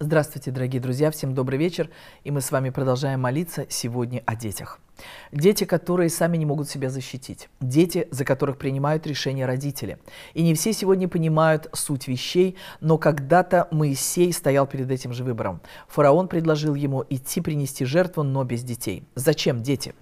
Здравствуйте, дорогие друзья, всем добрый вечер, и мы с вами продолжаем молиться сегодня о детях. Дети, которые сами не могут себя защитить, дети, за которых принимают решения родители. И не все сегодня понимают суть вещей, но когда-то Моисей стоял перед этим же выбором. Фараон предложил ему идти принести жертву, но без детей. Зачем дети?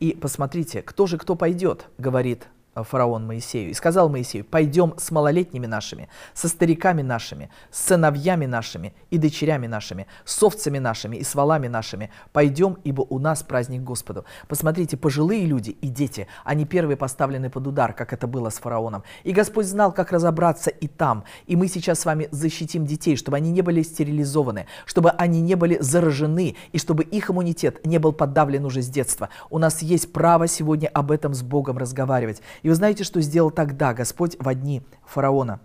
И посмотрите, кто же кто пойдет, говорит Э, фараон Моисею и сказал Моисею, пойдем с малолетними нашими, со стариками нашими, с сыновьями нашими и дочерями нашими, с овцами нашими и с валами нашими, пойдем, ибо у нас праздник Господу. Посмотрите, пожилые люди и дети, они первые поставлены под удар, как это было с фараоном. И Господь знал, как разобраться и там. И мы сейчас с вами защитим детей, чтобы они не были стерилизованы, чтобы они не были заражены и чтобы их иммунитет не был подавлен уже с детства. У нас есть право сегодня об этом с Богом разговаривать. И вы знаете, что сделал тогда Господь в одни фараона.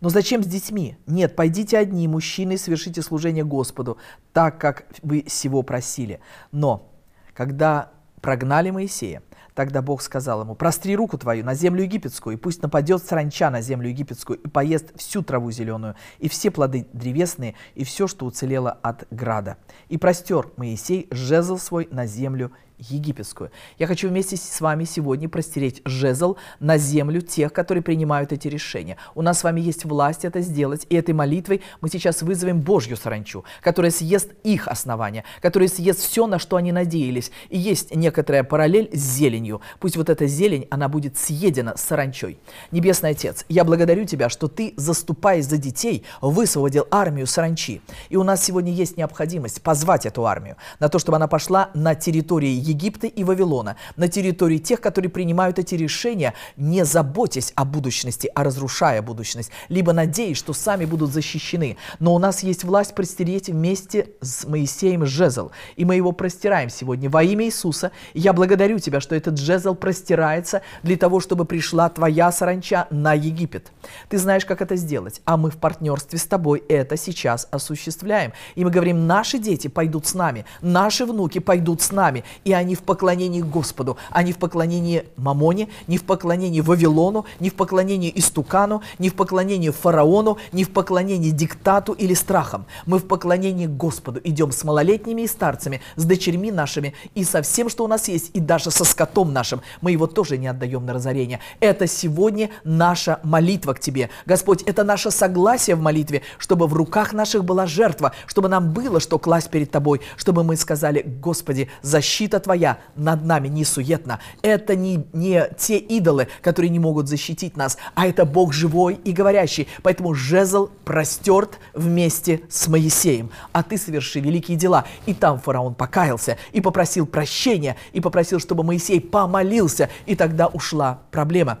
Но зачем с детьми? Нет, пойдите одни, мужчины, совершите служение Господу, так, как вы всего просили. Но, когда прогнали Моисея, Тогда Бог сказал ему, простри руку твою на землю египетскую, и пусть нападет саранча на землю египетскую, и поест всю траву зеленую, и все плоды древесные, и все, что уцелело от града. И простер Моисей жезл свой на землю египетскую. Я хочу вместе с вами сегодня простереть жезл на землю тех, которые принимают эти решения. У нас с вами есть власть это сделать, и этой молитвой мы сейчас вызовем Божью саранчу, которая съест их основания, которая съест все, на что они надеялись. И есть некоторая параллель с зеленью. Пусть вот эта зелень, она будет съедена саранчой. Небесный Отец, я благодарю Тебя, что Ты, заступаясь за детей, высвободил армию саранчи. И у нас сегодня есть необходимость позвать эту армию на то, чтобы она пошла на территории Египта. Египта и Вавилона, на территории тех, которые принимают эти решения, не заботясь о будущности, а разрушая будущность, либо надеясь, что сами будут защищены. Но у нас есть власть простереть вместе с Моисеем жезл, и мы его простираем сегодня во имя Иисуса. я благодарю Тебя, что этот жезл простирается для того, чтобы пришла Твоя саранча на Египет. Ты знаешь, как это сделать, а мы в партнерстве с Тобой это сейчас осуществляем. И мы говорим, наши дети пойдут с нами, наши внуки пойдут с нами, и а не в поклонении Господу, а не в поклонении Мамоне, не в поклонении Вавилону, не в поклонении Истукану, не в поклонении фараону, не в поклонении диктату или страхам. Мы в поклонении Господу идем с малолетними и старцами, с дочерьми нашими и со всем, что у нас есть, и даже со скотом нашим. Мы его тоже не отдаем на разорение. Это сегодня наша молитва к Тебе. Господь, это наше согласие в молитве, чтобы в руках наших была жертва, чтобы нам было что класть перед Тобой, чтобы мы сказали, Господи, защита Твоя Твоя над нами не суетна. Это не, не те идолы, которые не могут защитить нас, а это Бог живой и говорящий. Поэтому жезл простерт вместе с Моисеем. А ты соверши великие дела. И там фараон покаялся, и попросил прощения, и попросил, чтобы Моисей помолился, и тогда ушла проблема.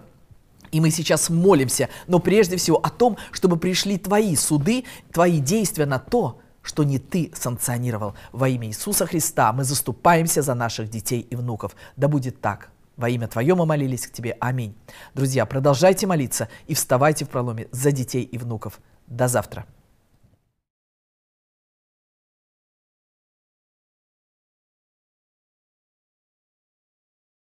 И мы сейчас молимся, но прежде всего о том, чтобы пришли твои суды, твои действия на то, что не ты санкционировал. Во имя Иисуса Христа мы заступаемся за наших детей и внуков. Да будет так. Во имя Твое мы молились к Тебе. Аминь. Друзья, продолжайте молиться и вставайте в проломе за детей и внуков. До завтра.